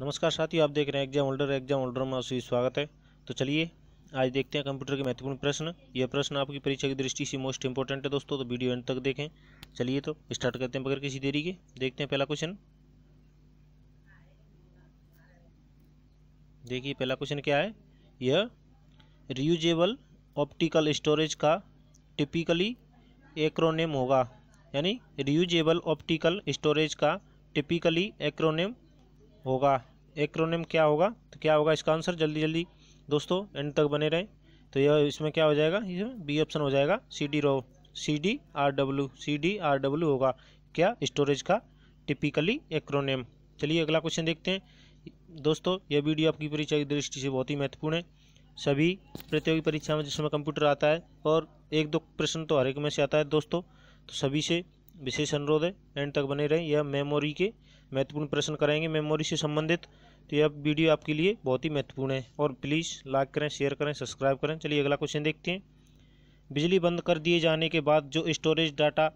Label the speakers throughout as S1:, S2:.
S1: नमस्कार साथियों आप देख रहे हैं एग्जाम होल्डर एग्जाम होल्डर में आपसे स्वागत है तो चलिए आज देखते हैं कंप्यूटर के महत्वपूर्ण प्रश्न यह प्रश्न आपकी परीक्षा की दृष्टि से मोस्ट इंपॉर्टेंट है दोस्तों तो वीडियो एंड तक देखें चलिए तो स्टार्ट करते हैं बगैर किसी देरी के देखते हैं पहला क्वेश्चन देखिए पहला क्वेश्चन क्या है यह रियूजेबल ऑप्टिकल स्टोरेज का टिपिकली एक्रोनेम होगा यानी रियूजेबल ऑप्टिकल स्टोरेज का टिपिकली एक्रोनेम होगा एक्रोनिम क्या होगा तो क्या होगा इसका आंसर जल्दी जल्दी दोस्तों एंड तक बने रहें तो यह इसमें क्या हो जाएगा इसमें बी ऑप्शन हो जाएगा C D ROM C D R W C D R W होगा क्या स्टोरेज का टिपिकली एक्रोनिम चलिए अगला क्वेश्चन देखते हैं दोस्तों यह वीडियो आपकी परीक्षा की दृष्टि से बहुत ही महत्वपूर्ण है सभी प्रतियोगी परीक्षा में जिसमें कंप्यूटर आता है और एक दो प्रश्न तो हर एक में से आता है दोस्तों तो सभी से विशेष अनुरोध है एंड तक बने रहें यह मेमोरी के महत्वपूर्ण प्रश्न कराएंगे मेमोरी से संबंधित तो यह वीडियो आपके लिए बहुत ही महत्वपूर्ण है और प्लीज़ लाइक करें शेयर करें सब्सक्राइब करें चलिए अगला क्वेश्चन देखते हैं बिजली बंद कर दिए जाने के बाद जो स्टोरेज डाटा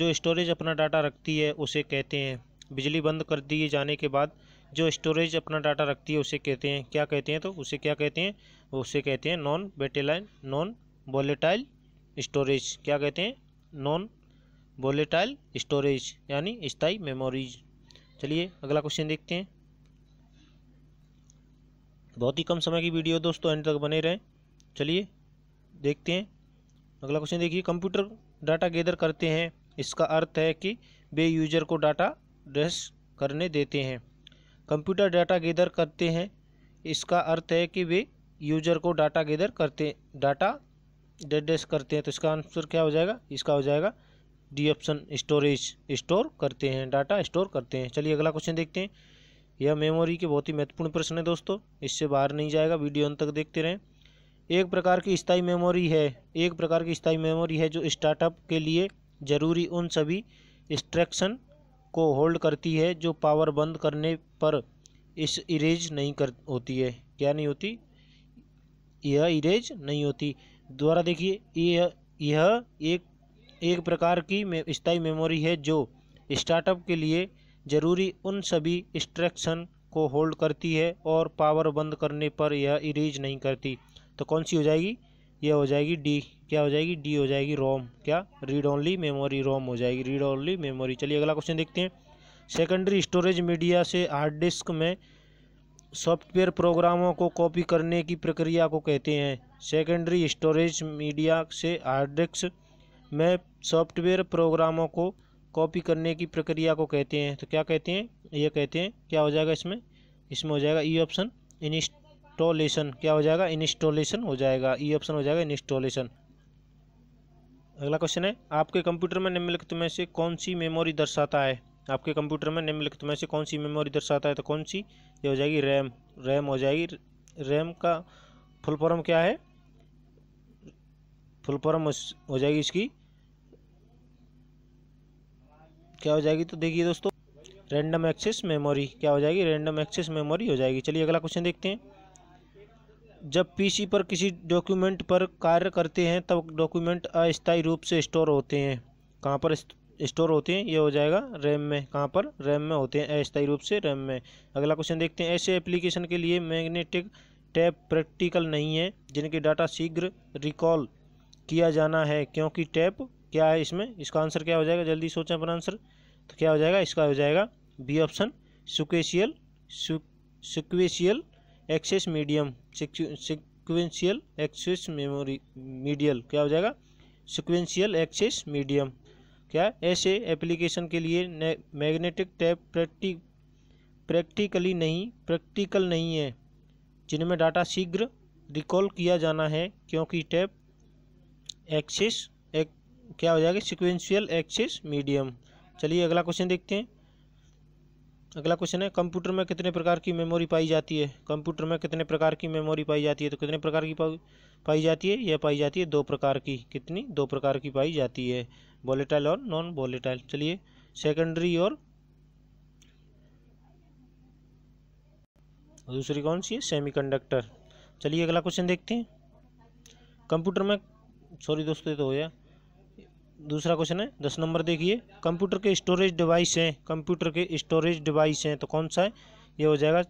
S1: जो स्टोरेज अपना डाटा रखती है उसे कहते हैं बिजली बंद कर दिए जाने के बाद जो स्टोरेज अपना डाटा रखती है उसे कहते हैं क्या कहते हैं तो उसे क्या कहते हैं उसे कहते हैं non volatile non volatile storage क्या कहते हैं नॉन वोलेटाइल स्टोरेज यानी स्थाई मेमोरीज चलिए अगला क्वेश्चन देखते हैं बहुत ही कम समय की वीडियो दोस्तों एंड तक बने रहें चलिए देखते हैं अगला क्वेश्चन देखिए कंप्यूटर डाटा गैदर करते हैं इसका अर्थ है कि वे यूजर को डाटा ड्रेस करने देते हैं कंप्यूटर डाटा गैदर करते हैं इसका अर्थ है कि वे यूजर को डाटा गैदर करते डाटा डेडेस करते हैं तो इसका आंसर क्या हो जाएगा इसका हो जाएगा डी ऑप्शन स्टोरेज स्टोर करते हैं डाटा स्टोर करते हैं चलिए अगला क्वेश्चन देखते हैं यह मेमोरी के बहुत ही महत्वपूर्ण प्रश्न है दोस्तों इससे बाहर नहीं जाएगा वीडियो अंत तक देखते रहें एक प्रकार की स्थायी मेमोरी है एक प्रकार की स्थायी मेमोरी है जो स्टार्टअप के लिए ज़रूरी उन सभी इंस्ट्रक्शन को होल्ड करती है जो पावर बंद करने पर इस इरेज नहीं कर होती है क्या नहीं होती यह इरेज नहीं होती दोबारा देखिए यह यह एक एक प्रकार की स्थायी मेमोरी है जो स्टार्टअप के लिए ज़रूरी उन सभी इंस्ट्रक्शन को होल्ड करती है और पावर बंद करने पर यह इरेज नहीं करती तो कौन सी हो जाएगी यह हो जाएगी डी क्या हो जाएगी डी हो जाएगी रोम क्या रीड ओनली मेमोरी रोम हो जाएगी रीड ओनली मेमोरी चलिए अगला क्वेश्चन देखते हैं सेकेंडरी स्टोरेज मीडिया से हार्ड डिस्क में सॉफ्टवेयर प्रोग्रामों को कॉपी करने की प्रक्रिया को कहते हैं सेकेंडरी स्टोरेज मीडिया से हार्ड डिस्क में सॉफ्टवेयर प्रोग्रामों को कॉपी करने की प्रक्रिया को कहते हैं तो क्या कहते हैं ये कहते हैं क्या हो जाएगा इसमें इसमें हो जाएगा ई ऑप्शन इंस्टॉलेशन क्या हो जाएगा इंस्टॉलेशन हो जाएगा ई ऑप्शन हो जाएगा इंस्टॉलेशन अगला क्वेश्चन है आपके कंप्यूटर में निम्नलिखित में से कौन सी मेमोरी दर्शाता है आपके कंप्यूटर में निम्नलिखित में से कौन सी मेमोरी दर्शाता है तो कौन सी ये हो जाएगी रैम रैम हो जाएगी रैम का फुल फॉर्म क्या है फुल फॉर्म हो जाएगी इसकी क्या हो जाएगी तो देखिए दोस्तों रैंडम एक्सेस मेमोरी क्या हो जाएगी रैंडम एक्सेस मेमोरी हो जाएगी चलिए अगला क्वेश्चन देखते हैं जब पीसी पर किसी डॉक्यूमेंट पर कार्य करते हैं तब डॉक्यूमेंट अस्थायी रूप से स्टोर होते हैं कहाँ पर स्टोर होते हैं ये हो जाएगा रैम में कहाँ पर रैम में होते हैं अस्थायी रूप से रैम में अगला क्वेश्चन देखते हैं ऐसे एप्लीकेशन के लिए मैग्नेटिक टैप प्रैक्टिकल नहीं है जिनके डाटा शीघ्र रिकॉल किया जाना है क्योंकि टैप क्या है इसमें इसका आंसर क्या हो जाएगा जल्दी सोचें अपना आंसर तो क्या हो जाएगा इसका हो जाएगा B option sequential sequential access medium sequential access memory medium क्या हो जाएगा सिक्वेंशियल एक्सेस मीडियम क्या ऐसे एप्लीकेशन के लिए मैग्नेटिक टैप प्रैक्टिक प्रैक्टिकली नहीं प्रैक्टिकल नहीं है जिनमें डाटा शीघ्र रिकॉल किया जाना है क्योंकि टैप एक्सेस एक क्या हो जाएगा सिक्वेंशियल एक्सेस मीडियम चलिए अगला क्वेश्चन देखते हैं अगला क्वेश्चन है कंप्यूटर में कितने प्रकार की मेमोरी पाई जाती है कंप्यूटर में कितने प्रकार की मेमोरी पाई जाती है तो कितने प्रकार की पाई जाती है यह पाई जाती है दो प्रकार की कितनी दो प्रकार की पाई जाती है वोलेटाइल और नॉन वोलेटाइल चलिए सेकेंडरी और दूसरी कौन सी है सेमीकंडक्टर चलिए अगला क्वेश्चन देखते हैं कंप्यूटर में सॉरी दोस्तों तो हो गया दूसरा क्वेश्चन है दस नंबर देखिए कंप्यूटर के स्टोरेज डिवाइस हैं कंप्यूटर के स्टोरेज डिवाइस हैं तो कौन सा है ये हो जाएगा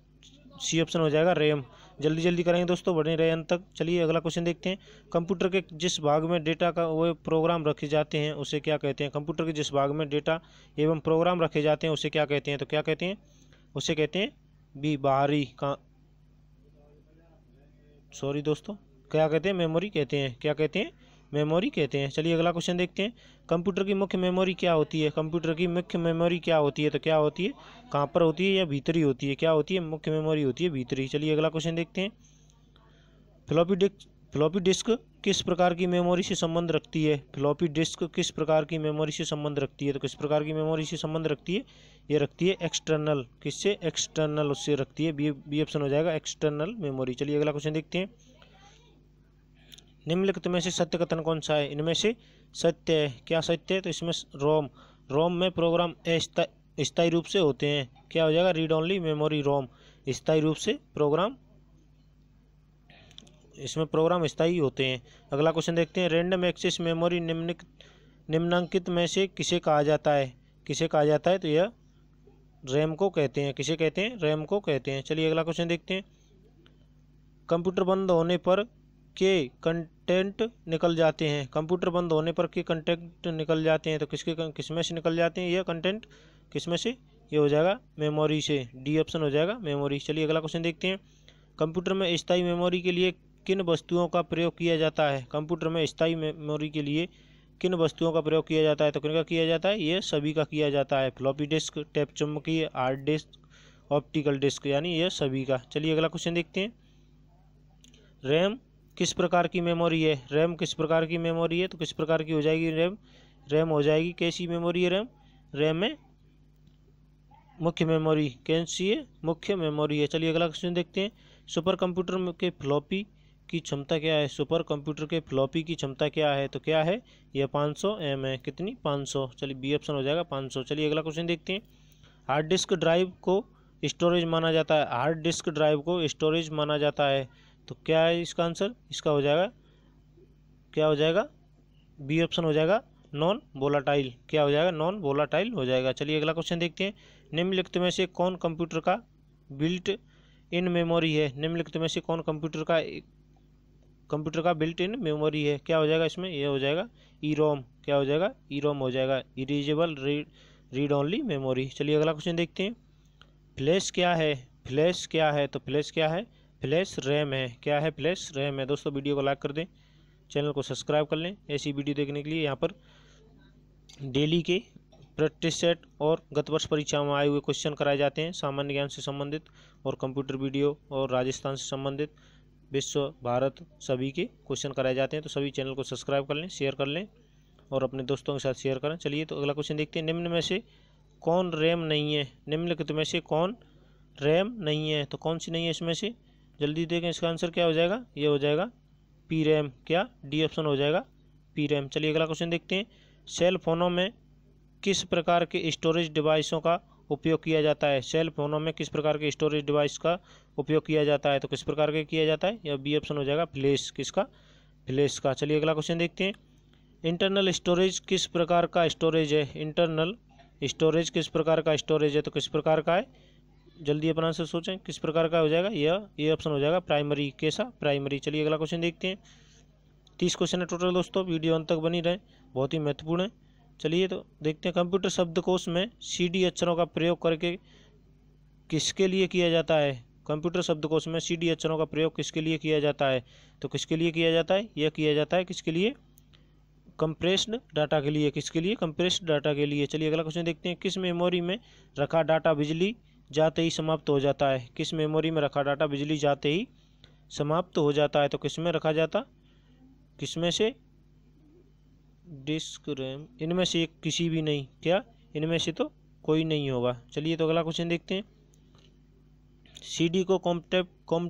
S1: सी ऑप्शन हो जाएगा रैम जल्दी जल्दी करेंगे दोस्तों बढ़े रहे अंत तक चलिए अगला क्वेश्चन देखते हैं कंप्यूटर के जिस भाग में डेटा का वो प्रोग्राम रखे जाते हैं उसे क्या कहते हैं कंप्यूटर के जिस भाग में डेटा एवं प्रोग्राम रखे जाते हैं उसे क्या कहते हैं तो क्या कहते हैं उसे कहते हैं बी बाहरी का सॉरी दोस्तों क्या कहते हैं मेमोरी कहते हैं क्या कहते हैं मेमोरी कहते हैं चलिए अगला क्वेश्चन देखते हैं कंप्यूटर की मुख्य मेमोरी क्या होती है कंप्यूटर की मुख्य मेमोरी क्या होती है तो क्या होती है कहाँ पर होती है या भीतरी होती है क्या होती है मुख्य मेमोरी होती है भीतरी चलिए अगला क्वेश्चन देखते हैं फ्लॉपी डिस्क फ्लॉपी डिस्क किस प्रकार की मेमोरी से संबंध रखती है फ्लॉपी डिस्क किस प्रकार की मेमोरी से संबंध रखती है तो किस प्रकार की मेमोरी से संबंध रखती है ये रखती है एक्सटर्नल किससे एक्सटर्नल उससे रखती है बी बी ऑप्शन हो जाएगा एक्सटर्नल मेमोरी चलिए अगला क्वेश्चन देखते हैं निम्नलिखित में से सत्य कथन कौन सा है इनमें से सत्य है क्या सत्य है तो इसमें रोम रोम में प्रोग्राम स्थायी रूप से होते हैं क्या हो जाएगा रीड ओनली मेमोरी रोम स्थायी रूप से प्रोग्राम इसमें प्रोग्राम स्थायी होते हैं अगला क्वेश्चन देखते हैं रेंडम एक्सेस मेमोरी निम्नलिखित निम्नांकित में से किसे कहा जाता है किसे कहा जाता है तो यह रैम को कहते हैं किसे कहते हैं रैम को कहते हैं चलिए अगला क्वेश्चन देखते हैं कंप्यूटर बंद होने पर के कंटेंट निकल जाते हैं कंप्यूटर बंद होने पर के कंटेंट निकल जाते हैं तो किसके किसमें से निकल जाते हैं यह कंटेंट किसमें से ये हो जाएगा मेमोरी से डी ऑप्शन हो जाएगा मेमोरी चलिए अगला क्वेश्चन देखते हैं कंप्यूटर में स्थाई मेमोरी के लिए किन वस्तुओं का प्रयोग किया जाता है कंप्यूटर में स्थाई मेमोरी के लिए किन वस्तुओं का प्रयोग किया जाता है तो किनका किया जाता है ये सभी का किया जाता है फ्लॉपी डिस्क टैप चुम्बकीय हार्ड डिस्क ऑप्टिकल डिस्क यानी यह सभी का चलिए अगला क्वेश्चन देखते हैं रैम किस प्रकार की मेमोरी है रैम किस प्रकार की मेमोरी है तो किस प्रकार की हो जाएगी रैम रैम हो जाएगी कैसी मेमोरी है रैम रैम में मुख्य मेमोरी कैन सी है मुख्य मेमोरी है चलिए अगला क्वेश्चन देखते हैं सुपर कंप्यूटर के फ्लॉपी की क्षमता क्या है सुपर कंप्यूटर के फ्लॉपी की क्षमता क्या है तो क्या है यह 500 एम है कितनी 500 चलिए बी ऑप्शन हो जाएगा 500 चलिए अगला क्वेश्चन देखते हैं हार्ड डिस्क ड्राइव को स्टोरेज माना जाता है हार्ड डिस्क ड्राइव को स्टोरेज माना जाता है तो क्या है इसका आंसर इसका हो जाएगा क्या हो जाएगा बी ऑप्शन हो जाएगा नॉन वोलाटाइल क्या हो जाएगा नॉन वोलाटाइल हो जाएगा चलिए अगला क्वेश्चन देखते हैं निम्नलिखित में से कौन कंप्यूटर का बिल्ट इन मेमोरी है निम्नलिखित में से कौन कंप्यूटर का कंप्यूटर का बिल्ट इन मेमोरी है क्या हो जाएगा इसमें यह हो जाएगा ई रोम क्या हो जाएगा ई रोम हो जाएगा erasable read read only memory चलिए अगला क्वेश्चन देखते हैं फ्लैश क्या है फ्लैश क्या है तो फ्लैश क्या है फ्लैश रैम है क्या है फ्लैश रैम है दोस्तों वीडियो को लाइक कर दें चैनल को सब्सक्राइब कर लें ऐसी वीडियो देखने के लिए यहाँ पर डेली के प्रैक्टिस सेट और गत वर्ष परीक्षा में आए हुए क्वेश्चन कराए जाते हैं सामान्य ज्ञान से संबंधित और कंप्यूटर वीडियो और राजस्थान से संबंधित विश्व भारत सभी के क्वेश्चन कराए जाते हैं तो सभी चैनल को सब्सक्राइब कर लें शेयर कर लें और अपने दोस्तों के साथ शेयर करें चलिए तो अगला क्वेश्चन देखते हैं निम्न में से कौन रैम नहीं है निम्नलिखित में से कौन रैम नहीं है तो कौन सी नहीं है इसमें से जल्दी देखें इसका आंसर क्या हो जाएगा ये हो जाएगा पी रैम क्या डी ऑप्शन हो जाएगा पी रैम चलिए अगला क्वेश्चन देखते हैं सेल फोनों में किस प्रकार के स्टोरेज डिवाइसों का उपयोग किया जाता है सेल फोनों में किस प्रकार के स्टोरेज डिवाइस का उपयोग किया जाता है तो किस प्रकार के किया जाता है या बी ऑप्शन हो जाएगा फ्लेश किसका फ्लेश का चलिए अगला क्वेश्चन देखते हैं इंटरनल स्टोरेज किस प्रकार का स्टोरेज है इंटरनल स्टोरेज किस प्रकार का स्टोरेज है तो किस प्रकार का है जल्दी अपना आंसर सोचें किस प्रकार का हो जाएगा यह ये ऑप्शन हो जाएगा प्राइमरी कैसा प्राइमरी चलिए अगला क्वेश्चन देखते हैं तीस क्वेश्चन है टोटल दोस्तों वीडियो अंत तक बनी रहे बहुत ही महत्वपूर्ण है चलिए तो देखते हैं कंप्यूटर शब्दकोश में सीडी अक्षरों का प्रयोग करके किसके लिए किया जाता है कंप्यूटर शब्दकोश में सीडी अक्षरों का प्रयोग किसके लिए किया जाता है तो किसके लिए किया जाता है यह किया जाता है किसके लिए कंप्रेस्ड डाटा के लिए किसके लिए कंप्रेस्ड डाटा के लिए चलिए अगला क्वेश्चन देखते हैं किस मेमोरी में रखा डाटा बिजली जाते ही समाप्त हो जाता है किस मेमोरी में रखा डाटा बिजली जाते ही समाप्त हो जाता है तो किस में रखा जाता किस में से डिस्क रैम इनमें से किसी भी नहीं क्या इनमें से तो कोई नहीं होगा चलिए तो अगला क्वेश्चन देखते हैं सीडी को कॉम्पैक्ट कॉम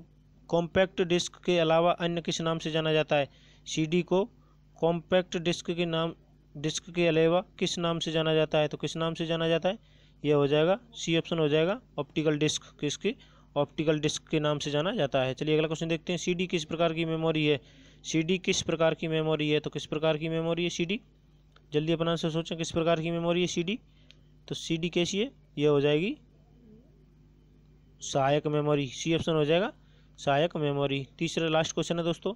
S1: कॉम्पैक्ट डिस्क के अलावा अन्य किस नाम से जाना जाता है सीडी को कॉम्पैक्ट डिस्क के नाम डिस्क के अलावा किस नाम से जाना जाता है तो किस नाम से जाना जाता है यह हो जाएगा सी ऑप्शन हो जाएगा ऑप्टिकल डिस्क किसकी ऑप्टिकल डिस्क के नाम से जाना जाता है चलिए अगला क्वेश्चन देखते हैं सीडी किस प्रकार की मेमोरी है सीडी किस प्रकार की मेमोरी है तो किस प्रकार की मेमोरी है सीडी जल्दी अपना से सोचें किस प्रकार की मेमोरी है सीडी तो सीडी कैसी है यह हो जाएगी सहायक मेमोरी सी ऑप्शन हो जाएगा सहायक मेमोरी तीसरा लास्ट क्वेश्चन है दोस्तों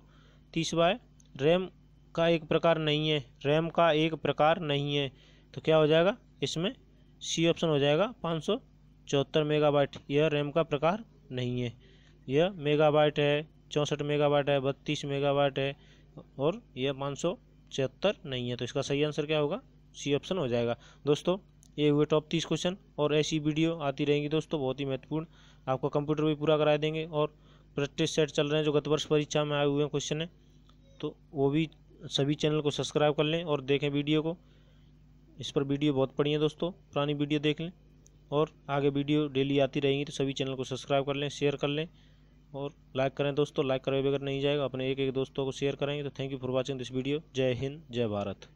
S1: तीसरा है रैम का एक प्रकार नहीं है रैम का एक प्रकार नहीं है तो क्या हो जाएगा इसमें सी ऑप्शन हो जाएगा पाँच सौ चौहत्तर मेगाबाइट यह रैम का प्रकार नहीं है यह मेगाबाइट है चौंसठ मेगाबाइट है बत्तीस मेगाबाइट है और यह पाँच सौ छिहत्तर नहीं है तो इसका सही आंसर क्या होगा सी ऑप्शन हो जाएगा दोस्तों ये हुए टॉप तीस क्वेश्चन और ऐसी वीडियो आती रहेंगी दोस्तों बहुत ही महत्वपूर्ण आपका कंप्यूटर भी पूरा करा देंगे और प्रैक्टिस सेट चल रहे हैं जो गत वर्ष परीक्षा में आए हुए हैं क्वेश्चन हैं तो वो भी सभी चैनल को सब्सक्राइब कर लें और देखें वीडियो को इस पर वीडियो बहुत पड़ी है दोस्तों पुरानी वीडियो देख लें और आगे वीडियो डेली आती रहेंगी तो सभी चैनल को सब्सक्राइब कर लें शेयर कर लें और लाइक करें दोस्तों लाइक करें बगैर नहीं जाएगा अपने एक एक दोस्तों को शेयर करेंगे तो thank you for watching this video जय हिंद जय भारत